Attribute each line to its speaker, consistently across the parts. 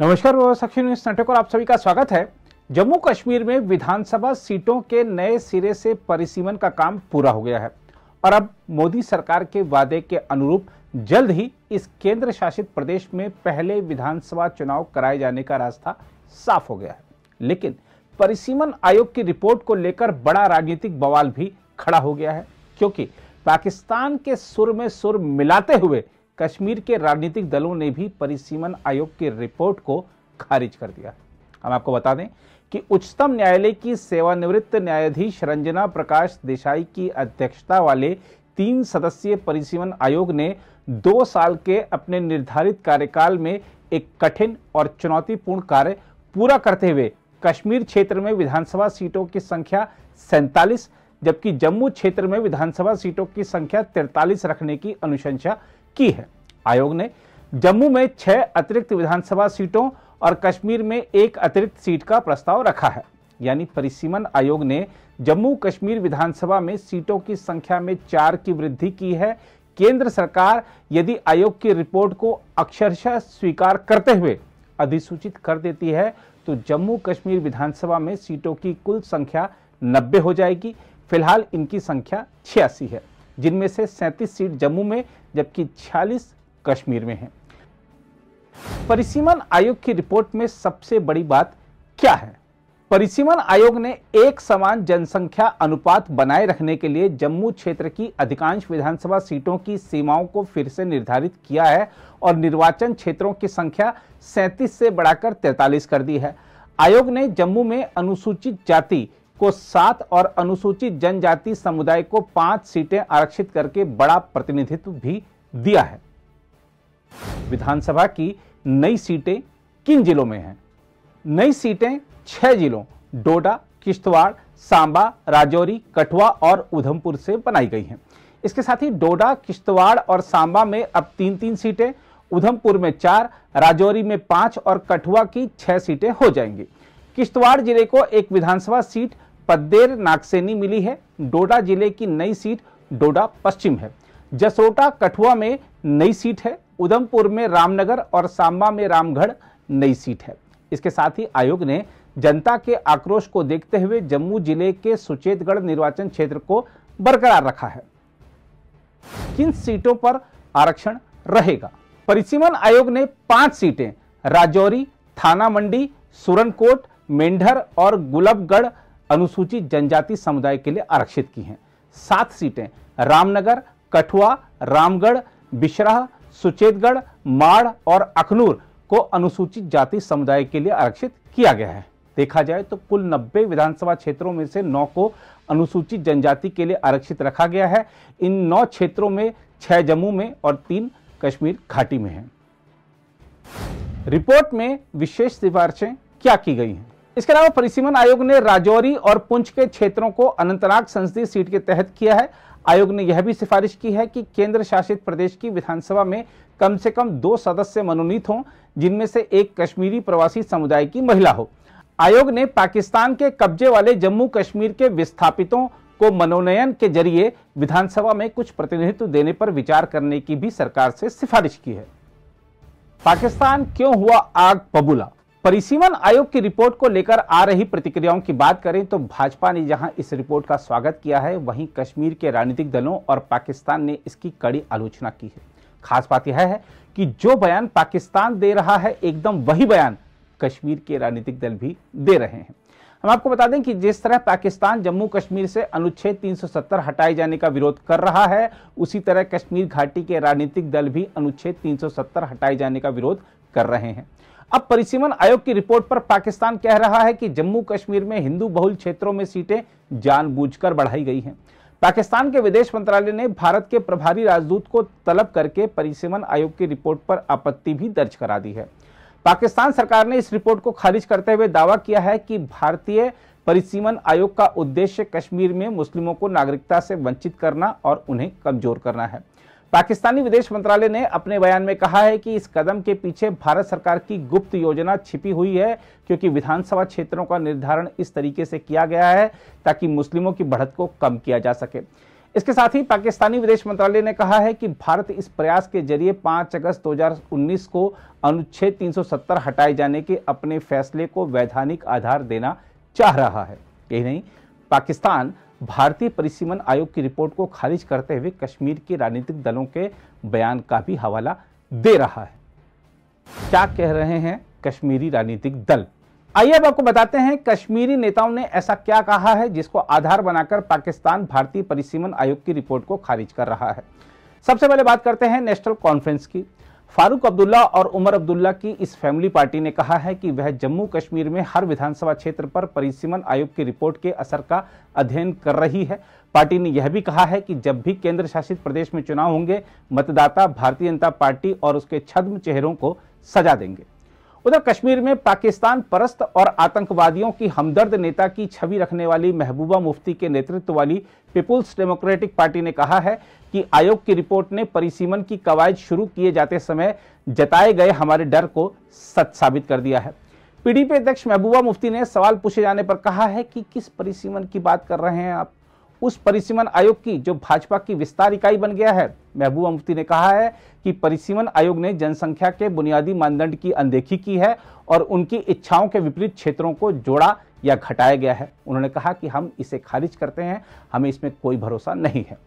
Speaker 1: नमस्कार सखी न्यूज और आप सभी का स्वागत है जम्मू कश्मीर में विधानसभा सीटों के नए सिरे से परिसीमन का काम पूरा हो गया है और अब मोदी सरकार के वादे के अनुरूप जल्द ही इस केंद्र शासित प्रदेश में पहले विधानसभा चुनाव कराए जाने का रास्ता साफ हो गया है लेकिन परिसीमन आयोग की रिपोर्ट को लेकर बड़ा राजनीतिक बवाल भी खड़ा हो गया है क्योंकि पाकिस्तान के सुर में सुर मिलाते हुए कश्मीर के राजनीतिक दलों ने भी परिसीमन आयोग की रिपोर्ट को खारिज कर दिया हम आपको बता दें कि उच्चतम न्यायालय की सेवानिवृत्त न्यायाधीश रंजना प्रकाश देसाई की अध्यक्षता वाले तीन सदस्यीय परिसीमन आयोग ने दो साल के अपने निर्धारित कार्यकाल में एक कठिन और चुनौतीपूर्ण कार्य पूरा करते हुए कश्मीर क्षेत्र में विधानसभा सीटों की संख्या सैंतालीस जबकि जम्मू क्षेत्र में विधानसभा सीटों की संख्या तिरतालीस रखने की अनुशंसा की है आयोग ने जम्मू में छह अतिरिक्त विधानसभा सीटों और कश्मीर में एक अतिरिक्त सीट का प्रस्ताव रखा है यानी परिसीमन आयोग ने जम्मू कश्मीर विधानसभा में सीटों की संख्या में चार की वृद्धि की है केंद्र सरकार यदि आयोग की रिपोर्ट को अक्षरशः स्वीकार करते हुए अधिसूचित कर देती है तो जम्मू कश्मीर विधानसभा में सीटों की कुल संख्या नब्बे हो जाएगी फिलहाल इनकी संख्या छियासी है जिनमें से सैंतीस सीट जम्मू में जबकि छियालीस कश्मीर में है परिसीमन आयोग की रिपोर्ट में सबसे बड़ी बात क्या है परिसीमन आयोग ने एक समान जनसंख्या अनुपात बनाए रखने के लिए जम्मू क्षेत्र की अधिकांश विधानसभा सीटों की सीमाओं को फिर से निर्धारित किया है और निर्वाचन क्षेत्रों की संख्या 37 से बढ़ाकर 43 कर दी है आयोग ने जम्मू में अनुसूचित जाति को सात और अनुसूचित जनजाति समुदाय को पांच सीटें आरक्षित करके बड़ा प्रतिनिधित्व भी दिया है विधानसभा की नई सीटें किन जिलों में हैं नई सीटें छह जिलों डोडा किश्तवाड़ सांबा राजौरी कठुआ और उधमपुर से बनाई गई हैं इसके साथ ही डोडा किश्तवाड़ और सांबा में अब तीन तीन सीटें उधमपुर में चार राजौरी में पांच और कठुआ की छह सीटें हो जाएंगी किश्तवाड़ जिले को एक विधानसभा सीट पद्देर नागसेनी मिली है डोडा जिले की नई सीट डोडा पश्चिम है जसोटा कठुआ में नई सीट है उधमपुर में रामनगर और सांबा में रामगढ़ नई सीट है इसके साथ ही आयोग ने जनता के आक्रोश को देखते हुए जम्मू जिले के सुचेतगढ़ निर्वाचन क्षेत्र को बरकरार रखा है किन सीटों पर आरक्षण रहेगा परिसीमन आयोग ने पांच सीटें राजौरी थाना मंडी सुरनकोट मेंढर और गुलबगढ़ अनुसूचित जनजाति समुदाय के लिए आरक्षित की हैं सात सीटें रामनगर कठुआ रामगढ़ बिशराह सुचेतगढ़ माड़ और अखनूर को अनुसूचित जाति समुदाय के लिए आरक्षित किया गया है देखा जाए तो कुल 90 विधानसभा क्षेत्रों में से 9 को अनुसूचित जनजाति के लिए आरक्षित रखा गया है इन 9 क्षेत्रों में 6 जम्मू में और 3 कश्मीर घाटी में हैं। रिपोर्ट में विशेष सिफारिशें क्या की गई हैं इसके अलावा परिसीमन आयोग ने राजौरी और पुंछ के क्षेत्रों को अनंतनाग संसदीय सीट के तहत किया है आयोग ने यह भी सिफारिश की है कि केंद्र शासित प्रदेश की विधानसभा में कम से कम दो सदस्य मनोनीत हों जिनमें से एक कश्मीरी प्रवासी समुदाय की महिला हो आयोग ने पाकिस्तान के कब्जे वाले जम्मू कश्मीर के विस्थापितों को मनोनयन के जरिए विधानसभा में कुछ प्रतिनिधित्व देने पर विचार करने की भी सरकार से सिफारिश की है पाकिस्तान क्यों हुआ आग बबूला परिसीमन आयोग की रिपोर्ट को लेकर आ रही प्रतिक्रियाओं की बात करें तो भाजपा ने जहां इस रिपोर्ट का स्वागत किया है वहीं कश्मीर के राजनीतिक दलों और पाकिस्तान ने इसकी कड़ी आलोचना की है खास बात यह है कि जो बयान पाकिस्तान दे रहा है एकदम वही बयान कश्मीर के राजनीतिक दल भी दे रहे हैं हम आपको बता दें कि जिस तरह पाकिस्तान जम्मू कश्मीर से अनुच्छेद 370 हटाए जाने का विरोध कर रहा है उसी तरह कश्मीर घाटी के राजनीतिक दल भी अनुच्छेद 370 हटाए जाने का विरोध कर रहे हैं अब परिसीमन आयोग की रिपोर्ट पर पाकिस्तान कह रहा है कि जम्मू कश्मीर में हिंदू बहुल क्षेत्रों में सीटें जानबूझकर बढ़ाई गई हैं पाकिस्तान के विदेश मंत्रालय ने भारत के प्रभारी राजदूत को तलब करके परिसीमन आयोग की रिपोर्ट पर आपत्ति भी दर्ज करा दी है पाकिस्तान सरकार ने इस रिपोर्ट को खारिज करते हुए दावा किया है कि भारतीय परिसीमन आयोग का उद्देश्य कश्मीर में मुस्लिमों को नागरिकता से वंचित करना और उन्हें कमजोर करना है पाकिस्तानी विदेश मंत्रालय ने अपने बयान में कहा है कि इस कदम के पीछे भारत सरकार की गुप्त योजना छिपी हुई है क्योंकि विधानसभा क्षेत्रों का निर्धारण इस तरीके से किया गया है ताकि मुस्लिमों की बढ़त को कम किया जा सके इसके साथ ही पाकिस्तानी विदेश मंत्रालय ने कहा है कि भारत इस प्रयास के जरिए 5 अगस्त 2019 को अनुच्छेद 370 हटाए जाने के अपने फैसले को वैधानिक आधार देना चाह रहा है यही नहीं पाकिस्तान भारतीय परिसीमन आयोग की रिपोर्ट को खारिज करते हुए कश्मीर के राजनीतिक दलों के बयान का भी हवाला दे रहा है क्या कह रहे हैं कश्मीरी राजनीतिक दल आइए अब आपको बताते हैं कश्मीरी नेताओं ने ऐसा क्या कहा है जिसको आधार बनाकर पाकिस्तान भारतीय परिसीमन आयोग की रिपोर्ट को खारिज कर रहा है सबसे पहले बात करते हैं नेशनल कॉन्फ्रेंस की फारूक अब्दुल्ला और उमर अब्दुल्ला की इस फैमिली पार्टी ने कहा है कि वह जम्मू कश्मीर में हर विधानसभा क्षेत्र पर परिसीमन आयोग की रिपोर्ट के असर का अध्ययन कर रही है पार्टी ने यह भी कहा है कि जब भी केंद्र शासित प्रदेश में चुनाव होंगे मतदाता भारतीय जनता पार्टी और उसके छद्म चेहरों को सजा देंगे उधर कश्मीर में पाकिस्तान परस्त और आतंकवादियों की हमदर्द नेता की छवि रखने वाली महबूबा मुफ्ती के नेतृत्व वाली पीपुल्स डेमोक्रेटिक पार्टी ने कहा है कि आयोग की रिपोर्ट ने परिसीमन की कवायद शुरू किए जाते समय जताए गए हमारे डर को सच साबित कर दिया है पीडीपी अध्यक्ष महबूबा मुफ्ती ने सवाल पूछे जाने पर कहा है कि किस परिसीमन की बात कर रहे हैं आप उस परिसीमन आयोग की जो भाजपा की विस्तार इकाई बन गया है महबूबा मुफ्ती ने कहा है कि परिसीमन आयोग ने जनसंख्या के बुनियादी मानदंड की अनदेखी की है और उनकी इच्छाओं के विपरीत क्षेत्रों को जोड़ा या घटाया गया है उन्होंने कहा कि हम इसे खारिज करते हैं हमें इसमें कोई भरोसा नहीं है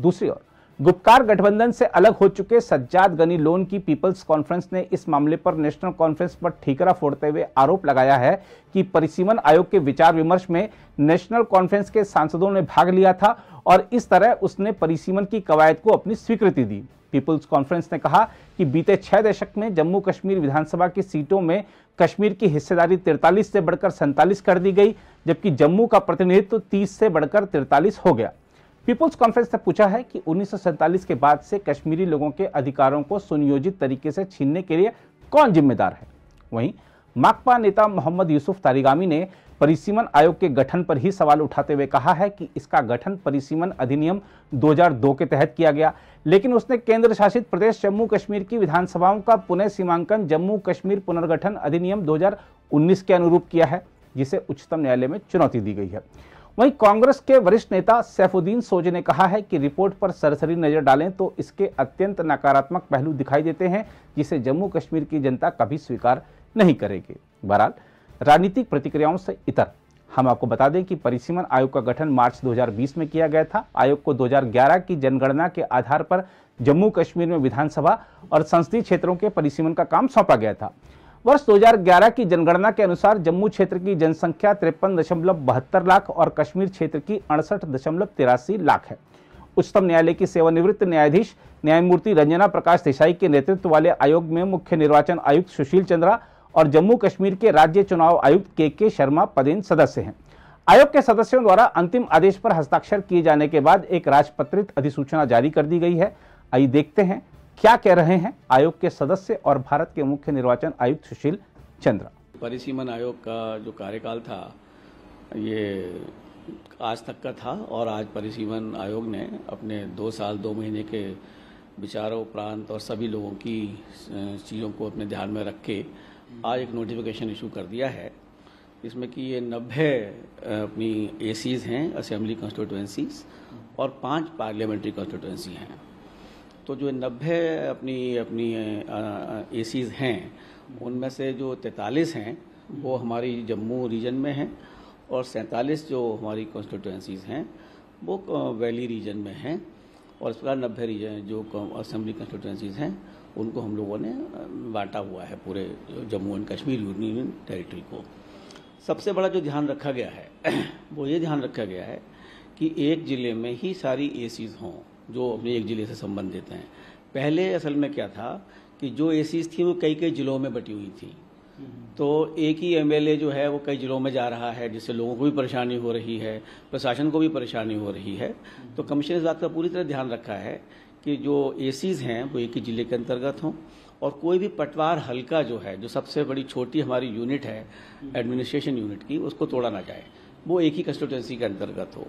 Speaker 1: दूसरी ओर गुप्कार गठबंधन से अलग हो चुके सज्जाद गनी लोन की पीपल्स कॉन्फ्रेंस ने इस मामले पर नेशनल कॉन्फ्रेंस पर ठीकरा फोड़ते हुए आरोप लगाया है कि परिसीमन आयोग के विचार विमर्श में नेशनल कॉन्फ्रेंस के सांसदों ने भाग लिया था और इस तरह उसने परिसीमन की कवायद को अपनी स्वीकृति दी पीपल्स कॉन्फ्रेंस ने कहा कि बीते छह दशक में जम्मू कश्मीर विधानसभा की सीटों में कश्मीर की हिस्सेदारी 43 से बढ़कर सैंतालीस कर दी गई जबकि जम्मू का प्रतिनिधित्व 30 से बढ़कर 43 हो गया पीपुल्स कॉन्फ्रेंस ने पूछा है कि उन्नीस के बाद से कश्मीरी लोगों के अधिकारों को सुनियोजित तरीके से छीनने के लिए कौन जिम्मेदार है वहीं माकपा नेता मोहम्मद यूसुफ तारीगामी ने परिसीमन आयोग के गठन पर ही सवाल उठाते हुए कहा है कि इसका गठन परिसीमन अधिनियम 2002 के तहत किया गया लेकिन उसने केंद्र शासित प्रदेश जम्मू कश्मीर की विधानसभाओं का पुनः सीमांकन जम्मू कश्मीर पुनर्गठन अधिनियम 2019 के अनुरूप किया है जिसे उच्चतम न्यायालय में चुनौती दी गई है वहीं कांग्रेस के वरिष्ठ नेता सैफुद्दीन सोजे ने कहा है कि रिपोर्ट पर सरसरी नजर डालें तो इसके अत्यंत नकारात्मक पहलू दिखाई देते हैं जिसे जम्मू कश्मीर की जनता कभी स्वीकार नहीं करेगी बहरहाल राजनीतिक प्रतिक्रियाओं से इतर हम आपको बता दें कि परिसीमन आयोग का गठन मार्च 2020 में किया गया था आयोग को 2011 की जनगणना के आधार पर जम्मू कश्मीर में विधानसभा और संसदीय क्षेत्रों के परिसीमन का काम सौंपा गया था वर्ष 2011 की जनगणना के अनुसार जम्मू क्षेत्र की जनसंख्या तिरपन दशमलव बहत्तर लाख और कश्मीर क्षेत्र की अड़सठ दशमलव तिरासी लाख है उच्चतम न्यायालय की सेवानिवृत्त न्यायाधीश न्यायमूर्ति रंजना प्रकाश देसाई के नेतृत्व वाले आयोग में मुख्य निर्वाचन आयुक्त सुशील चंद्रा और जम्मू कश्मीर के राज्य चुनाव आयुक्त के के शर्मा पदेन सदस्य हैं आयोग के सदस्यों द्वारा अंतिम आदेश पर हस्ताक्षर किए जाने के बाद एक राजपत्रित अधिसूचना जारी कर दी गई है आइए देखते हैं क्या कह रहे हैं आयोग के सदस्य और भारत के मुख्य निर्वाचन आयुक्त सुशील चंद्र
Speaker 2: परिसीमन आयोग का जो कार्यकाल था ये आज तक का था और आज परिसीमन आयोग ने अपने दो साल दो महीने के विचारों उपरांत और सभी लोगों की चीज़ों को अपने ध्यान में रख के आज एक नोटिफिकेशन इशू कर दिया है इसमें कि ये नब्बे अपनी एसीज हैं असेंबली कॉन्स्टिट्यूएंसीज और पांच पार्लियामेंट्री कॉन्स्टिट्यूएंसी हैं तो जो नब्बे अपनी अपनी ए सीज हैं उनमें से जो तैतालीस हैं वो हमारी जम्मू रीजन में हैं और सैंतालीस जो हमारी कॉन्स्टिट्यूंसीज हैं वो वैली रीजन में हैं और इस प्रकार नब्बे रीजन जो असम्बली कॉन्स्टिट्यूंसीज हैं उनको हम लोगों ने बांटा हुआ है पूरे Jammu and Kashmir union territory को सबसे बड़ा जो ध्यान रखा गया है वो ये ध्यान रखा गया है कि एक ज़िले में ही सारी ए हों जो अपने एक जिले से संबंधित हैं पहले असल में क्या था कि जो सीज थी वो कई कई जिलों में बटी हुई थी तो एक ही एमएलए जो है वो कई जिलों में जा रहा है जिससे लोगों को भी परेशानी हो रही है प्रशासन को भी परेशानी हो रही है तो कमीशन इस बात का पूरी तरह ध्यान रखा है कि जो ए हैं वो एक ही जिले के अंतर्गत हों और कोई भी पटवार हल्का जो है जो सबसे बड़ी छोटी हमारी यूनिट है एडमिनिस्ट्रेशन यूनिट की उसको तोड़ा ना जाए वो एक ही कंस्टिट्यूंसी के अंतर्गत हो